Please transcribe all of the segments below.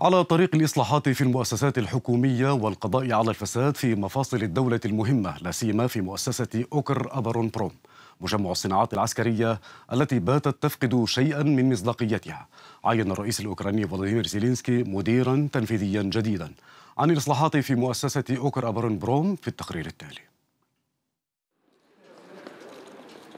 على طريق الإصلاحات في المؤسسات الحكومية والقضاء على الفساد في مفاصل الدولة المهمة لا سيما في مؤسسة أوكر أبرون بروم مجمع الصناعات العسكرية التي باتت تفقد شيئا من مصداقيتها عين الرئيس الأوكراني فلاديمير زيلينسكي مديرا تنفيذيا جديدا عن الإصلاحات في مؤسسة أوكر أبرون بروم في التقرير التالي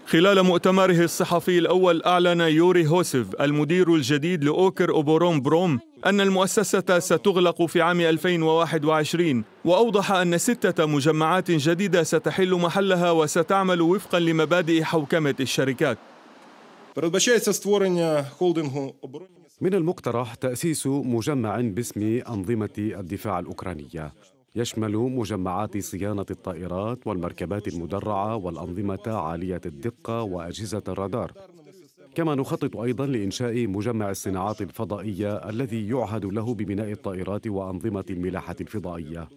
خلال مؤتمره الصحفي الأول أعلن يوري هوسيف المدير الجديد لأوكر أوبوروم بروم أن المؤسسة ستغلق في عام 2021 وأوضح أن ستة مجمعات جديدة ستحل محلها وستعمل وفقا لمبادئ حوكمة الشركات من المقترح تأسيس مجمع باسم أنظمة الدفاع الأوكرانية يشمل مجمعات صيانة الطائرات والمركبات المدرعة والأنظمة عالية الدقة وأجهزة الرادار كما نخطط أيضا لإنشاء مجمع الصناعات الفضائية الذي يعهد له ببناء الطائرات وأنظمة الملاحة الفضائية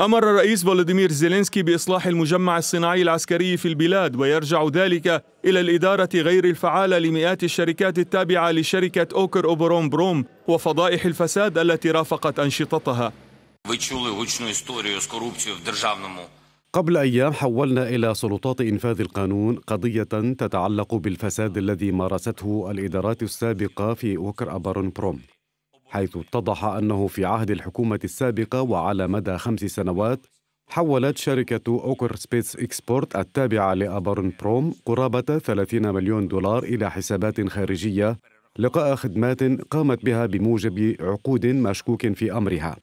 أمر الرئيس فولاديمير زيلينسكي بإصلاح المجمع الصناعي العسكري في البلاد ويرجع ذلك إلى الإدارة غير الفعالة لمئات الشركات التابعة لشركة أوكر أوبروم بروم وفضائح الفساد التي رافقت أنشطتها قبل أيام حولنا إلى سلطات إنفاذ القانون قضية تتعلق بالفساد الذي مارسته الإدارات السابقة في أوكر أبارون بروم حيث اتضح أنه في عهد الحكومة السابقة وعلى مدى خمس سنوات حولت شركة أوكر سبيس إكسبورت التابعة لأبارون بروم قرابة 30 مليون دولار إلى حسابات خارجية لقاء خدمات قامت بها بموجب عقود مشكوك في أمرها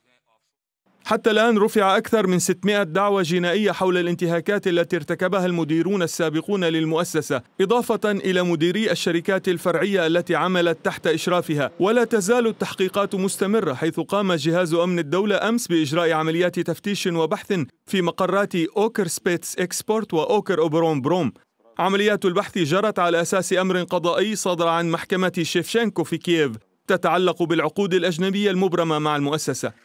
حتى الآن رفع أكثر من 600 دعوة جنائية حول الانتهاكات التي ارتكبها المديرون السابقون للمؤسسة إضافة إلى مديري الشركات الفرعية التي عملت تحت إشرافها ولا تزال التحقيقات مستمرة حيث قام جهاز أمن الدولة أمس بإجراء عمليات تفتيش وبحث في مقرات أوكر سبيتس إكسبورت وأوكر أوبرون بروم عمليات البحث جرت على أساس أمر قضائي صدر عن محكمة شيفشينكو في كييف تتعلق بالعقود الأجنبية المبرمة مع المؤسسة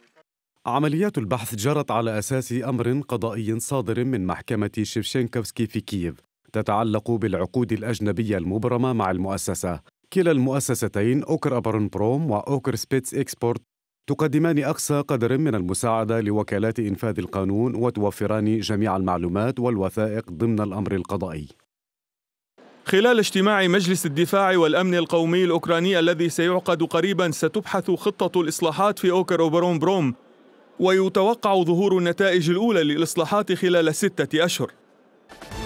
عمليات البحث جرت على أساس أمر قضائي صادر من محكمة شيفشينكوفسكي في كييف تتعلق بالعقود الأجنبية المبرمة مع المؤسسة كلا المؤسستين أوكر أبرون بروم وأوكر سبيتس إكسبورت تقدمان أقصى قدر من المساعدة لوكالات إنفاذ القانون وتوفران جميع المعلومات والوثائق ضمن الأمر القضائي خلال اجتماع مجلس الدفاع والأمن القومي الأوكراني الذي سيعقد قريبا ستبحث خطة الإصلاحات في أوكر أوبرون بروم ويتوقع ظهور النتائج الأولى للإصلاحات خلال ستة أشهر